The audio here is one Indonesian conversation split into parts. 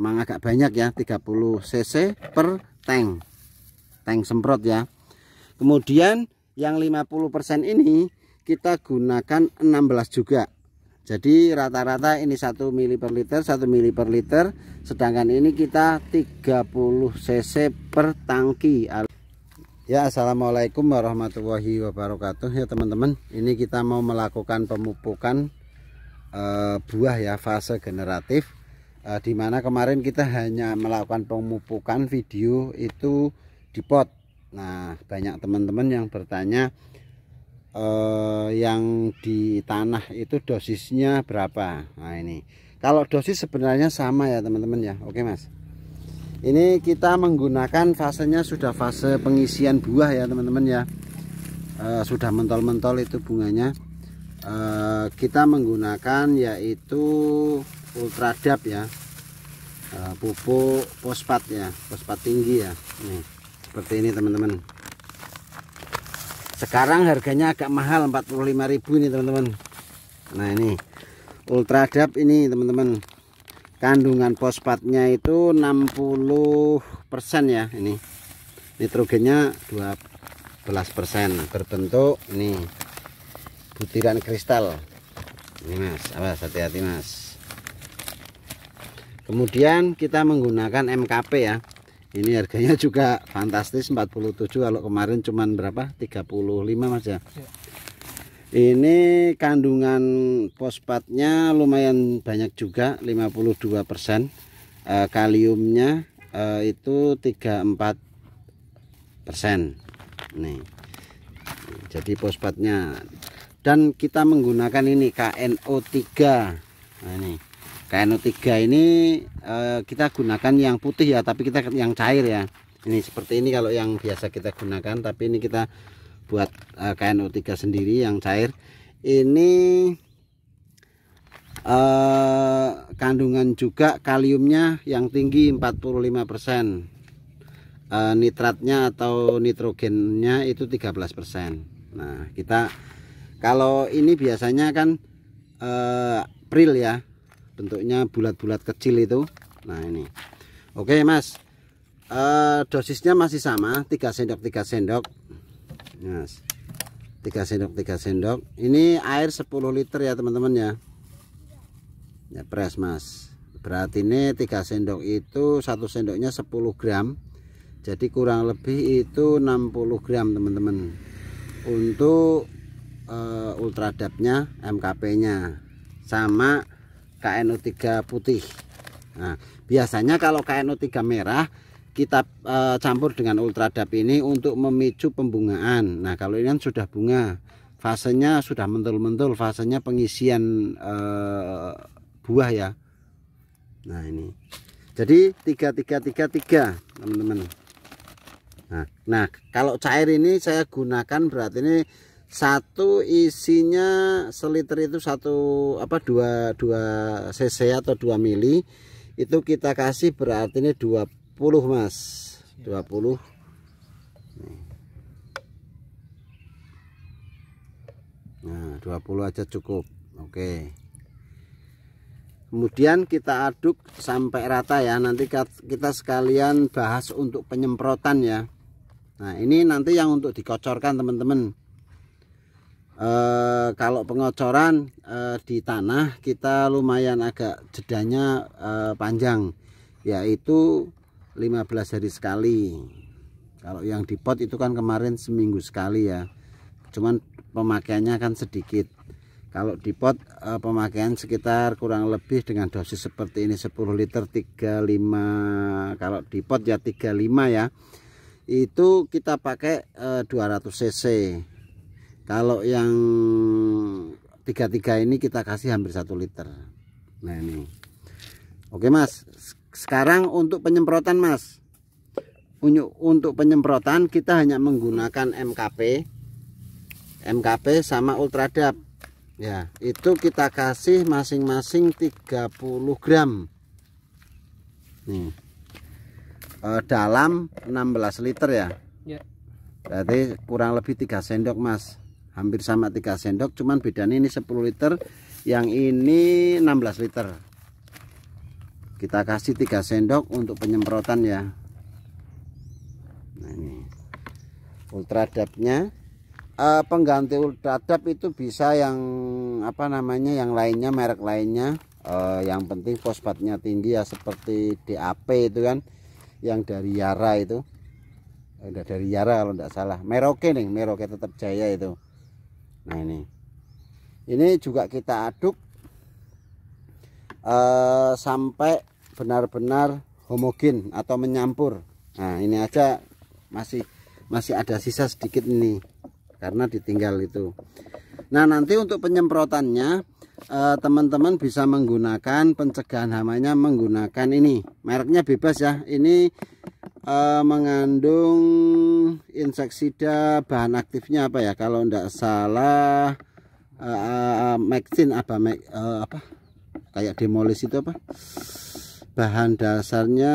memang agak banyak ya 30 cc per tank tank semprot ya kemudian yang 50% ini kita gunakan 16 juga jadi rata-rata ini 1 mili per liter 1 mili per liter sedangkan ini kita 30 cc per tangki ya assalamualaikum warahmatullahi wabarakatuh ya teman-teman ini kita mau melakukan pemupukan eh, buah ya fase generatif uh, eh, dimana kemarin kita hanya melakukan pemupukan video itu di pot nah banyak teman-teman yang bertanya eh, yang di tanah itu dosisnya berapa nah ini kalau dosis sebenarnya sama ya teman-teman ya oke mas ini kita menggunakan fasenya sudah fase pengisian buah ya teman-teman ya e, sudah mentol-mentol itu bunganya e, kita menggunakan yaitu Ultra ultradap ya eh, pupuk fosfat ya fosfat tinggi ya nih seperti ini teman-teman sekarang harganya agak mahal 45.000 ini teman-teman nah ini Ultra ultradap ini teman-teman kandungan fosfatnya itu 60% ya ini nitrogennya 12% berbentuk nah, ini butiran kristal ini mas awas hati-hati mas kemudian kita menggunakan MKP ya ini harganya juga fantastis 47 kalau kemarin cuman berapa 35 mas ya? ya ini kandungan fosfatnya lumayan banyak juga 52 persen eh, kaliumnya e, itu 34 persen nih jadi fosfatnya dan kita menggunakan ini KNO3 nah, ini KNO3 ini eh, kita gunakan yang putih ya tapi kita yang cair ya ini seperti ini kalau yang biasa kita gunakan tapi ini kita buat eh, KNO3 sendiri yang cair ini eh, kandungan juga kaliumnya yang tinggi 45% persen eh, nitratnya atau nitrogennya itu 13% nah kita kalau ini biasanya kan eh, pril ya bentuknya bulat-bulat kecil itu nah ini oke mas e, dosisnya masih sama 3 sendok 3 sendok mas 3 sendok 3 sendok ini air 10 liter ya teman-teman ya ya pres mas berarti ini 3 sendok itu satu sendoknya 10 gram jadi kurang lebih itu 60 gram teman-teman untuk e, ultradapnya MKP nya sama KNO3 putih nah biasanya kalau KNO3 merah kita e, campur dengan ultradap ini untuk memicu pembungaan nah kalau ini kan sudah bunga fasenya sudah mentul-mentul fasenya pengisian e, buah ya nah ini jadi tiga tiga tiga tiga teman-teman nah, nah kalau cair ini saya gunakan berarti ini satu isinya seliter itu satu apa dua dua cc atau dua mili itu kita kasih berarti ini 20 mas 20 iya. nah 20 aja cukup oke kemudian kita aduk sampai rata ya nanti kita sekalian bahas untuk penyemprotan ya Nah ini nanti yang untuk dikocorkan teman-teman e, kalau pengocoran e, di tanah kita lumayan agak jedanya e, panjang yaitu 15 hari sekali kalau yang di pot itu kan kemarin seminggu sekali ya cuman pemakaiannya kan sedikit kalau di pot pemakaian sekitar kurang lebih dengan dosis seperti ini 10 liter 35 kalau di pot ya 35 ya itu kita pakai 200 cc kalau yang tiga-tiga ini kita kasih hampir satu liter nah ini oke mas sekarang untuk penyemprotan mas untuk penyemprotan kita hanya menggunakan MKP MKP sama ultradap ya itu kita kasih masing-masing 30 gram nih e, dalam 16 liter ya, ya. berarti kurang lebih 3 sendok mas hampir sama 3 sendok cuman bedanya ini 10 liter yang ini 16 liter kita kasih 3 sendok untuk penyemprotan ya nah ini ultradapnya uh, eh, pengganti ultradap itu bisa yang apa namanya yang lainnya merek lainnya uh, yang penting fosfatnya tinggi ya seperti DAP itu kan yang dari Yara itu eh, udah dari Yara kalau tidak salah Meroke nih Meroke tetap jaya itu nah ini ini juga kita aduk uh, sampai benar-benar homogen atau menyampur nah ini aja masih masih ada sisa sedikit ini karena ditinggal itu nah nanti untuk penyemprotannya eh, teman-teman bisa menggunakan pencegahan hamanya menggunakan ini mereknya bebas ya ini uh, mengandung insektisida bahan aktifnya apa ya kalau tidak salah uh, eh, eh, maxin apa mek, uh, apa kayak demolis itu apa bahan dasarnya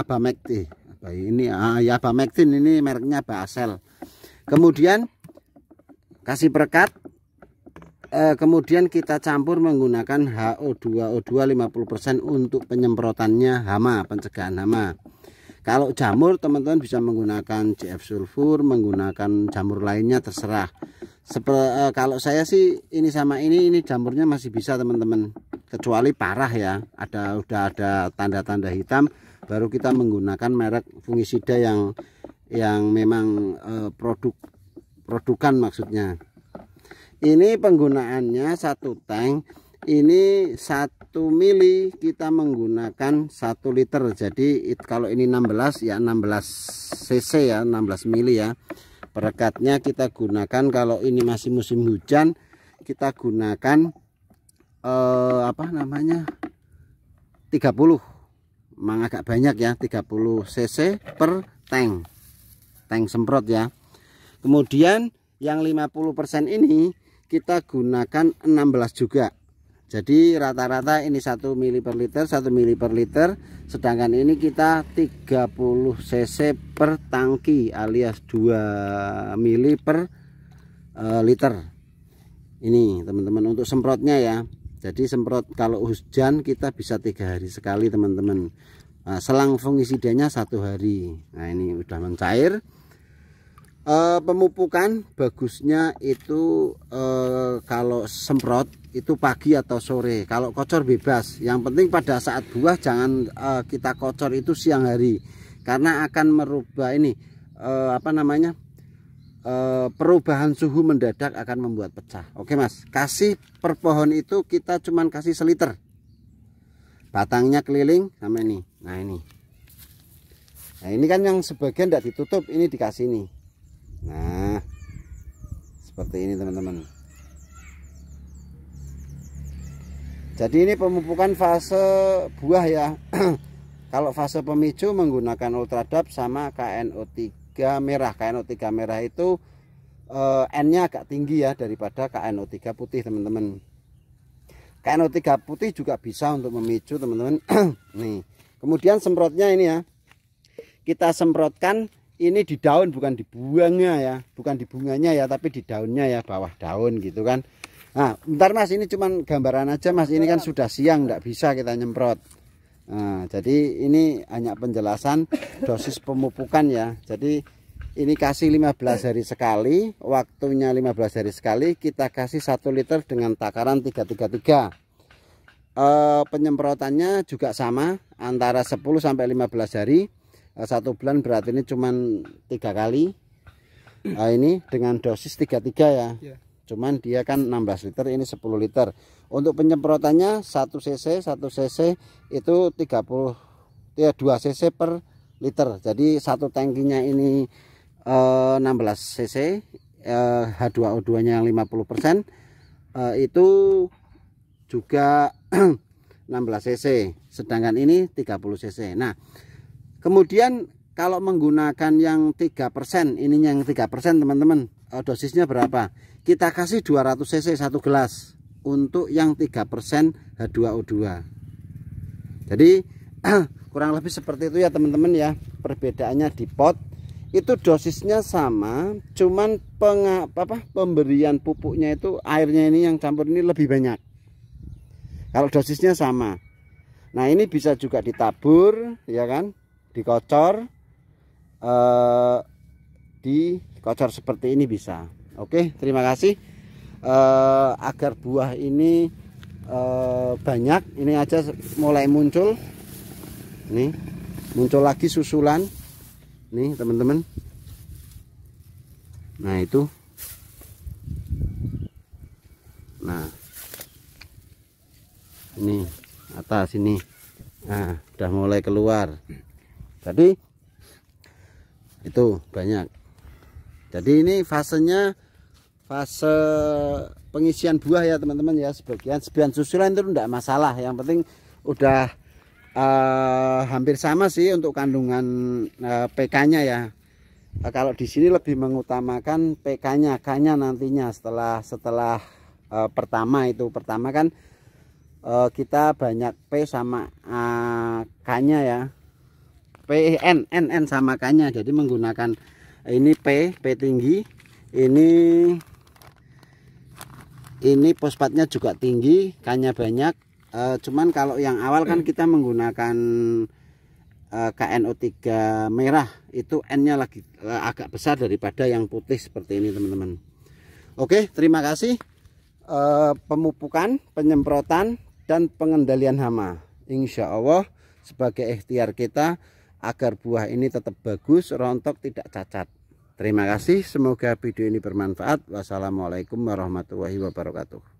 apa mekti apa ini ah, ya apa mektin ini mereknya basel kemudian kasih perekat. eh, kemudian kita campur menggunakan HO2O2 50% untuk penyemprotannya hama pencegahan hama kalau jamur teman-teman bisa menggunakan CF sulfur, menggunakan jamur lainnya terserah. Seper, eh, kalau saya sih ini sama ini ini jamurnya masih bisa teman-teman. Kecuali parah ya, ada udah ada tanda-tanda hitam baru kita menggunakan merek fungisida yang yang memang e, produk produkan maksudnya. Ini penggunaannya satu tank ini satu mili kita menggunakan 1 liter jadi it, kalau ini 16 ya 16 cc ya 16 mili ya perekatnya kita gunakan kalau ini masih musim hujan kita gunakan eh, apa namanya 30 memang agak banyak ya 30 cc per tank tank semprot ya kemudian yang 50% ini kita gunakan 16 juga jadi rata-rata ini 1 mili per liter 1 mili per liter sedangkan ini kita 30 cc per tangki alias 2 mili per eh, liter ini teman-teman untuk semprotnya ya jadi semprot kalau hujan kita bisa tiga hari sekali teman-teman nah, selang fungisidanya satu hari nah ini udah mencair Eh, pemupukan bagusnya itu uh, kalau semprot itu pagi atau sore kalau kocor bebas yang penting pada saat buah jangan uh, kita kocor itu siang hari karena akan merubah ini apa namanya perubahan suhu mendadak akan membuat pecah oke mas kasih per pohon itu kita cuman kasih seliter batangnya keliling sama ini nah ini nah ini kan yang sebagian tidak ditutup ini dikasih ini nah seperti ini teman-teman jadi ini pemupukan fase buah ya kalau fase pemicu menggunakan ultradap sama KNO3 merah KNO3 merah itu eh, N-nya agak tinggi ya daripada KNO3 putih teman-teman KNO3 putih juga bisa untuk memicu teman-teman nih kemudian semprotnya ini ya kita semprotkan ini di daun bukan di buangnya ya bukan di bunganya ya tapi di daunnya ya bawah daun gitu kan nah bentar mas ini cuman gambaran aja mas ini kan sudah siang nggak bisa kita nyemprot nah, jadi ini hanya penjelasan dosis pemupukan ya jadi ini kasih 15 hari sekali waktunya 15 hari sekali kita kasih 1 liter dengan takaran 333 e, eh, penyemprotannya juga sama antara 10 sampai 15 hari Eh, satu bulan berarti ini cuman tiga kali nah, ini dengan dosis 33 ya iya. cuman dia kan 16 liter ini 10 liter untuk penyemprotannya 1 cc 1 cc itu 30 ya 2 cc per liter jadi satu tangkinya ini eh, 16 cc eh, H2O2 nya yang 50 persen eh, itu juga 16 cc sedangkan ini 30 cc nah kemudian kalau menggunakan yang 3% ininya yang 3% teman-teman eh, dosisnya berapa kita kasih 200 cc satu gelas untuk yang 3% H2O2 jadi kurang lebih seperti itu ya teman-teman ya perbedaannya di pot itu dosisnya sama cuman peng, apa, pemberian pupuknya itu airnya ini yang campur ini lebih banyak kalau dosisnya sama nah ini bisa juga ditabur ya kan dikocor eh, dikocor seperti ini bisa oke terima kasih eh, agar buah ini eh, banyak ini aja mulai muncul nih muncul lagi susulan nih teman-teman nah itu nah ini atas ini nah udah mulai keluar jadi itu banyak. Jadi ini fasenya fase pengisian buah ya teman-teman ya sebagian sebagian susulan itu tidak masalah yang penting udah uh, hampir sama sih untuk kandungan uh, eh, PK-nya ya uh, kalau di sini lebih mengutamakan PK-nya K-nya nantinya setelah setelah uh, pertama itu pertama kan kita banyak P sama uh, K-nya ya P N N N sama kanya. Jadi menggunakan ini P P tinggi, ini ini pospatnya juga tinggi, kanya banyak. E, cuman kalau yang awal kan hmm. kita menggunakan e, eh, KNO3 merah, itu N-nya lagi e, agak besar daripada yang putih seperti ini, teman-teman. Oke, terima kasih. E, pemupukan, penyemprotan dan pengendalian hama. Insya Allah sebagai ikhtiar kita agar buah ini tetap bagus, rontok, tidak cacat. Terima kasih, semoga video ini bermanfaat. Wassalamualaikum warahmatullahi wabarakatuh.